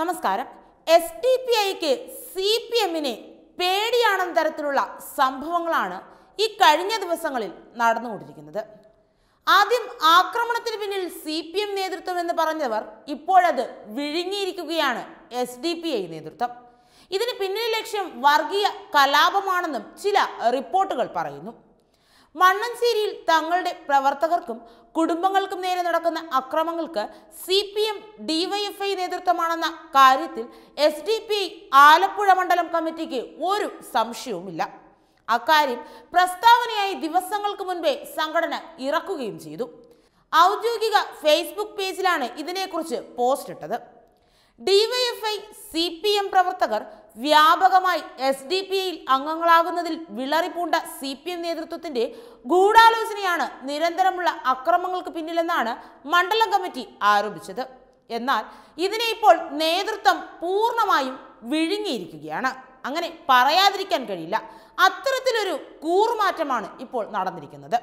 നമസ്കാരം S D P ഐക്ക് C P എമ്മിനെ പേടിയാണെന്ന തരത്തിലുള്ള സംഭവങ്ങളാണ് ഈ കഴിഞ്ഞ ദിവസങ്ങളിൽ നടന്നുകൊണ്ടിരിക്കുന്നത് ആദ്യം ആക്രമണത്തിന് പിന്നിൽ സി പി എം നേതൃത്വം എന്ന് പറഞ്ഞവർ ഇപ്പോഴത് വിഴുങ്ങിയിരിക്കുകയാണ് എസ് ഡി പി ഐ നേതൃത്വം ഇതിന് പിന്നിലെ ലക്ഷ്യം വർഗീയ കലാപമാണെന്നും ചില റിപ്പോർട്ടുകൾ പറയുന്നു മണ്ണഞ്ചേരിയിൽ തങ്ങളുടെ പ്രവർത്തകർക്കും കുടുംബങ്ങൾക്കും നേരെ നടക്കുന്ന അക്രമങ്ങൾക്ക് സി പി എം ഡിവൈഎഫ്ഐ നേതൃത്വമാണെന്ന കാര്യത്തിൽ S D P I Alappuzha മണ്ഡലം കമ്മിറ്റിക്ക് ഒരു സംശയവുമില്ല അക്കാര്യം പ്രസ്താവനയായി ദിവസങ്ങൾക്ക് മുൻപേ സംഘടന ഇറക്കുകയും ചെയ്തു ഔദ്യോഗിക ഫേസ്ബുക്ക് പേജിലാണ് ഇതിനെക്കുറിച്ച് പോസ്റ്റ് ഇട്ടത് ഡിവൈഎഫ്ഐ സി പി എം പ്രവർത്തകർ വ്യാപകമായി എസ് ഡി പി ഐയിൽ അംഗങ്ങളാകുന്നതിൽ വിളറിപ്പൂണ്ട സി പി എം നേതൃത്വത്തിന്റെ ഗൂഢാലോചനയാണ് നിരന്തരമുള്ള അക്രമങ്ങൾക്ക് പിന്നിലെന്നാണ് മണ്ഡലം കമ്മിറ്റി ആരോപിച്ചത് എന്നാൽ ഇതിനെ ഇപ്പോൾ നേതൃത്വം പൂർണ്ണമായും വിഴുങ്ങിയിരിക്കുകയാണ് അങ്ങനെ പറയാതിരിക്കാൻ കഴിയില്ല അത്തരത്തിലൊരു കൂറുമാറ്റമാണ് ഇപ്പോൾ നടന്നിരിക്കുന്നത്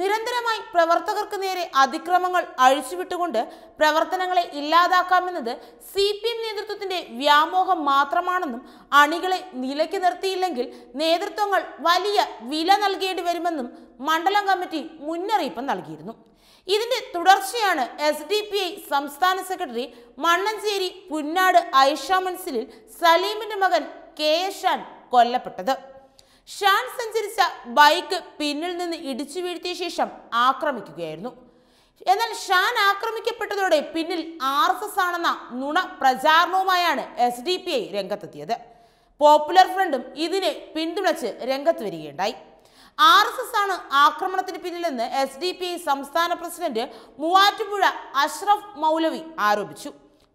നിരന്തരമായി പ്രവർത്തകർക്ക് നേരെ അതിക്രമങ്ങൾ അഴിച്ചുവിട്ടുകൊണ്ട് പ്രവർത്തനങ്ങളെ ഇല്ലാതാക്കാമെന്നത് സി പി എം നേതൃത്വത്തിന്റെ വ്യാമോഹം മാത്രമാണെന്നും അണികളെ നിലയ്ക്ക് നിർത്തിയില്ലെങ്കിൽ നേതൃത്വങ്ങൾ വലിയ വില നൽകേണ്ടി വരുമെന്നും മണ്ഡലം കമ്മിറ്റി മുന്നറിയിപ്പ് നൽകിയിരുന്നു ഇതിന്റെ തുടർച്ചയാണ് എസ് ഡി പി ഐ സംസ്ഥാന സെക്രട്ടറി മണ്ണഞ്ചേരി പുന്നാട് ഐഷ മൻസിലിൽ സലീമിന്റെ മകൻ കെ എ ഷാൻ കൊല്ലപ്പെട്ടത് ഷാൻ സഞ്ചരിച്ച ബൈക്ക് പിന്നിൽ നിന്ന് ഇടിച്ചു വീഴ്ത്തിയ ശേഷം ആക്രമിക്കുകയായിരുന്നു എന്നാൽ ഷാൻ ആക്രമിക്കപ്പെട്ടതോടെ പിന്നിൽ ആർ എസ് എസ് ആണെന്ന നുണ പ്രചാരണവുമായാണ് എസ് ഡി പി ഐ രംഗത്തെത്തിയത് പോപ്പുലർ ഫ്രണ്ടും ഇതിനെ പിന്തുണച്ച് രംഗത്ത് വരികയുണ്ടായി ആർ എസ് എസ് ആണ് ആക്രമണത്തിന് പിന്നിലെന്ന് എസ് ഡി പി ഐ സംസ്ഥാന പ്രസിഡന്റ് മൂവാറ്റുപുഴ അഷ്റഫ് മൗലവി ആരോപിച്ചു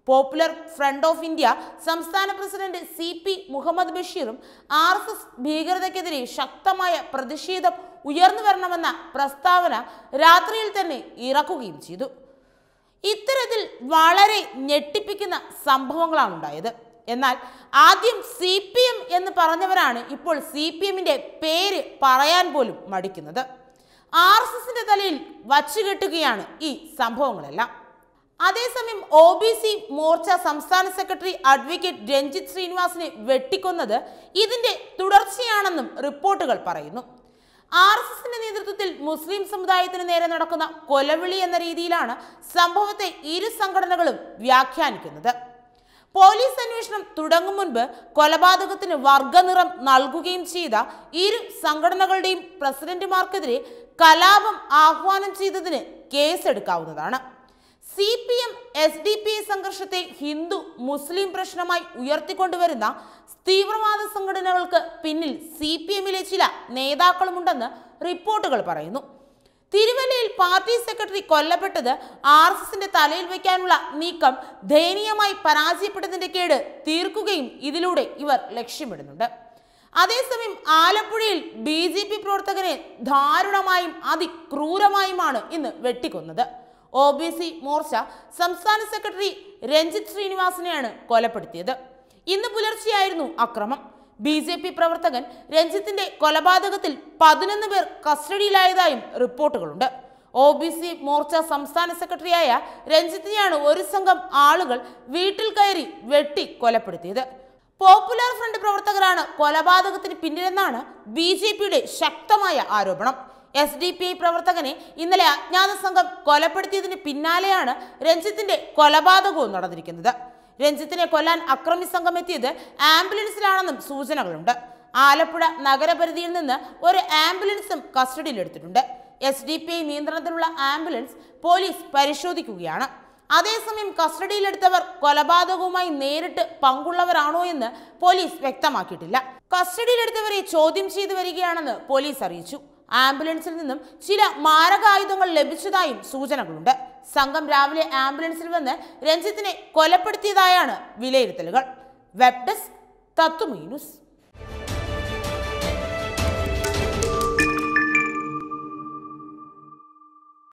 പോപ്പുലർ ഫ്രണ്ട് ഓഫ് ഇന്ത്യ സംസ്ഥാന പ്രസിഡന്റ് സി പി മുഹമ്മദ് ബഷീറും ആർ എസ് എസ് ഭീകരതയ്ക്കെതിരെ ശക്തമായ പ്രതിഷേധം ഉയർന്നു വരണമെന്ന പ്രസ്താവന രാത്രിയിൽ തന്നെ ഇറക്കുകയും ചെയ്തു ഇത്തരത്തിൽ വളരെ ഞെട്ടിപ്പിക്കുന്ന സംഭവങ്ങളാണ് ഉണ്ടായത് എന്നാൽ ആദ്യം സി പി എം എന്ന് പറഞ്ഞവരാണ് ഇപ്പോൾ സി പി എമ്മിൻ്റെ പേര് പറയാൻ പോലും മടിക്കുന്നത് ആർ എസ് എസിൻ്റെ തലയിൽ വച്ചുകെട്ടുകയാണ് ഈ സംഭവങ്ങളെല്ലാം അതേസമയം ഒ ബി സി മോർച്ച സംസ്ഥാന സെക്രട്ടറി അഡ്വക്കേറ്റ് രഞ്ജിത്ത് ശ്രീനിവാസിനെ വെട്ടിക്കൊന്നത് ഇതിന്റെ തുടർച്ചയാണെന്നും റിപ്പോർട്ടുകൾ പറയുന്നു ആർ എസ് എസിന്റെ നേതൃത്വത്തിൽ മുസ്ലിം സമുദായത്തിന് നേരെ നടക്കുന്ന കൊലവിളി എന്ന രീതിയിലാണ് സംഭവത്തെ ഇരു സംഘടനകളും വ്യാഖ്യാനിക്കുന്നത് പോലീസ് അന്വേഷണം തുടങ്ങും മുൻപ് കൊലപാതകത്തിന് വർഗനിറം നൽകുകയും ചെയ്ത ഇരു സംഘടനകളുടെയും പ്രസിഡന്റുമാർക്കെതിരെ കലാപം ആഹ്വാനം ചെയ്തതിന് കേസെടുക്കാവുന്നതാണ് C P M S D P സംഘർഷത്തെ ഹിന്ദു മുസ്ലിം പ്രശ്നമായി ഉയർത്തിക്കൊണ്ടുവരുന്ന തീവ്രവാദ സംഘടനകൾക്ക് പിന്നിൽ സി പി എമ്മിലെ ചില നേതാക്കളുമുണ്ടെന്ന് റിപ്പോർട്ടുകൾ പറയുന്നു തിരുവല്ലയിൽ പാർട്ടി സെക്രട്ടറി കൊല്ലപ്പെട്ടത് ആർ എസ് എസിന്റെ തലയിൽ വയ്ക്കാനുള്ള നീക്കം ദയനീയമായി പരാജയപ്പെട്ടതിന്റെ കേട് തീർക്കുകയും ഇതിലൂടെ ഇവർ ലക്ഷ്യമിടുന്നുണ്ട് അതേസമയം ആലപ്പുഴയിൽ ബി ജെ പി പ്രവർത്തകനെ ദാരുണമായും അതിക്രൂരമായുമാണ് ഇന്ന് വെട്ടിക്കൊന്നത് ഒ ബി സി മോർച്ച സംസ്ഥാന സെക്രട്ടറി രഞ്ജിത്ത് ശ്രീനിവാസിനെയാണ് കൊലപ്പെടുത്തിയത് ഇന്ന് പുലർച്ചെയായിരുന്നു അക്രമം ബി ജെ പി പ്രവർത്തകൻ രഞ്ജിത്തിന്റെ കൊലപാതകത്തിൽ പതിനൊന്ന് പേർ കസ്റ്റഡിയിലായതായും റിപ്പോർട്ടുകളുണ്ട് ഒ ബി സി മോർച്ച സംസ്ഥാന സെക്രട്ടറിയായ രഞ്ജിത്തിനെയാണ് ഒരു സംഘം ആളുകൾ വീട്ടിൽ കയറി വെട്ടി കൊലപ്പെടുത്തിയത് പോപ്പുലർ ഫ്രണ്ട് പ്രവർത്തകരാണ് കൊലപാതകത്തിന് പിന്നിലെന്നാണ് ബി ശക്തമായ ആരോപണം എസ് ഡി പി ഐ പ്രവർത്തകനെ ഇന്നലെ അജ്ഞാത സംഘം കൊലപ്പെടുത്തിയതിന് പിന്നാലെയാണ് രഞ്ജിത്തിന്റെ കൊലപാതകവും നടന്നിരിക്കുന്നത് രഞ്ജിത്തിനെ കൊല്ലാൻ അക്രമി സംഘം എത്തിയത് ആംബുലൻസിലാണെന്നും സൂചനകളുണ്ട് ആലപ്പുഴ നഗരപരിധിയിൽ നിന്ന് ഒരു ആംബുലൻസും കസ്റ്റഡിയിലെടുത്തിട്ടുണ്ട് എസ് ഡി പി ഐ നിയന്ത്രണത്തിലുള്ള ആംബുലൻസ് പോലീസ് പരിശോധിക്കുകയാണ് അതേസമയം കസ്റ്റഡിയിലെടുത്തവർ കൊലപാതകവുമായി നേരിട്ട് പങ്കുള്ളവരാണോ എന്ന് പോലീസ് വ്യക്തമാക്കിയിട്ടില്ല കസ്റ്റഡിയിലെടുത്തവരെ ചോദ്യം ചെയ്തു വരികയാണെന്ന് പോലീസ് അറിയിച്ചു ആംബുലൻസിൽ നിന്നും ചില മാരകായുധങ്ങൾ ലഭിച്ചതായും സൂചനകളുണ്ട് സംഘം രാവിലെ ആംബുലൻസിൽ വന്ന് രഞ്ജിത്തിനെ കൊലപ്പെടുത്തിയതായാണ് വിലയിരുത്തലുകൾ വെബ് ഡെസ്ക് തത്വമീനുസ്